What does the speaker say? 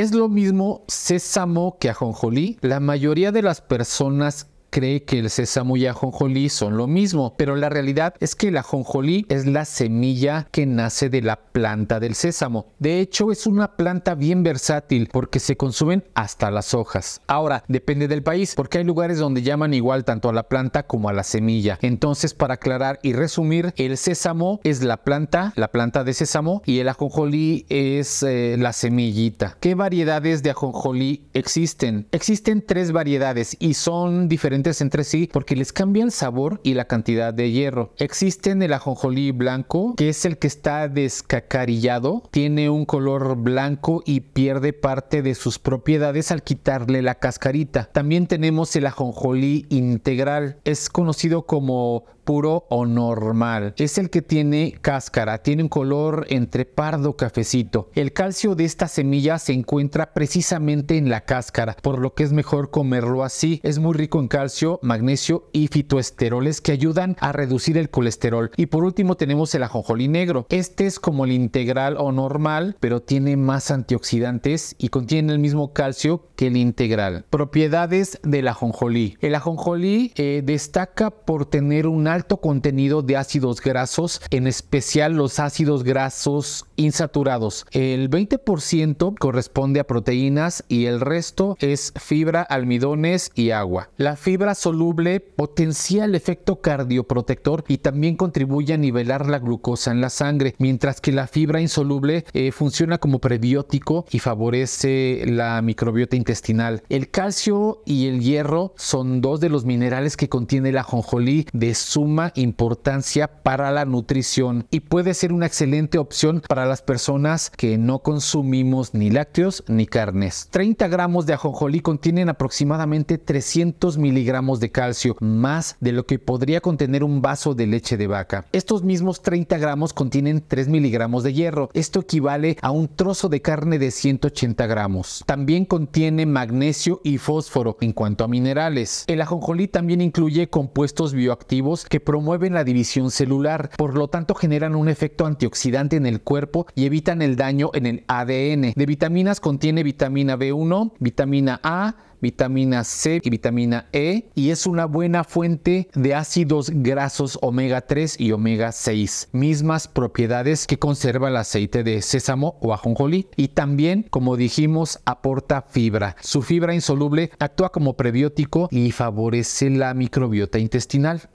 Es lo mismo sésamo que ajonjolí. La mayoría de las personas cree que el sésamo y ajonjolí son lo mismo, pero la realidad es que el ajonjolí es la semilla que nace de la planta del sésamo. De hecho, es una planta bien versátil porque se consumen hasta las hojas. Ahora, depende del país, porque hay lugares donde llaman igual tanto a la planta como a la semilla. Entonces, para aclarar y resumir, el sésamo es la planta, la planta de sésamo, y el ajonjolí es eh, la semillita. ¿Qué variedades de ajonjolí existen? Existen tres variedades y son diferentes entre sí porque les cambia el sabor y la cantidad de hierro. Existen el ajonjolí blanco, que es el que está descacarillado, tiene un color blanco y pierde parte de sus propiedades al quitarle la cascarita. También tenemos el ajonjolí integral, es conocido como puro o normal. Es el que tiene cáscara, tiene un color entre pardo cafecito. El calcio de esta semilla se encuentra precisamente en la cáscara, por lo que es mejor comerlo así. Es muy rico en calcio, magnesio y fitoesteroles que ayudan a reducir el colesterol. Y por último tenemos el ajonjolí negro. Este es como el integral o normal, pero tiene más antioxidantes y contiene el mismo calcio que el integral. Propiedades del ajonjolí. El ajonjolí eh, destaca por tener un alto alto contenido de ácidos grasos, en especial los ácidos grasos insaturados. El 20% corresponde a proteínas y el resto es fibra, almidones y agua. La fibra soluble potencia el efecto cardioprotector y también contribuye a nivelar la glucosa en la sangre, mientras que la fibra insoluble eh, funciona como prebiótico y favorece la microbiota intestinal. El calcio y el hierro son dos de los minerales que contiene la jonjolí de su suma importancia para la nutrición y puede ser una excelente opción para las personas que no consumimos ni lácteos ni carnes. 30 gramos de ajonjolí contienen aproximadamente 300 miligramos de calcio, más de lo que podría contener un vaso de leche de vaca. Estos mismos 30 gramos contienen 3 miligramos de hierro. Esto equivale a un trozo de carne de 180 gramos. También contiene magnesio y fósforo en cuanto a minerales. El ajonjolí también incluye compuestos bioactivos que promueven la división celular, por lo tanto generan un efecto antioxidante en el cuerpo y evitan el daño en el ADN. De vitaminas contiene vitamina B1, vitamina A, vitamina C y vitamina E y es una buena fuente de ácidos grasos omega 3 y omega 6, mismas propiedades que conserva el aceite de sésamo o ajonjolí y también, como dijimos, aporta fibra. Su fibra insoluble actúa como prebiótico y favorece la microbiota intestinal.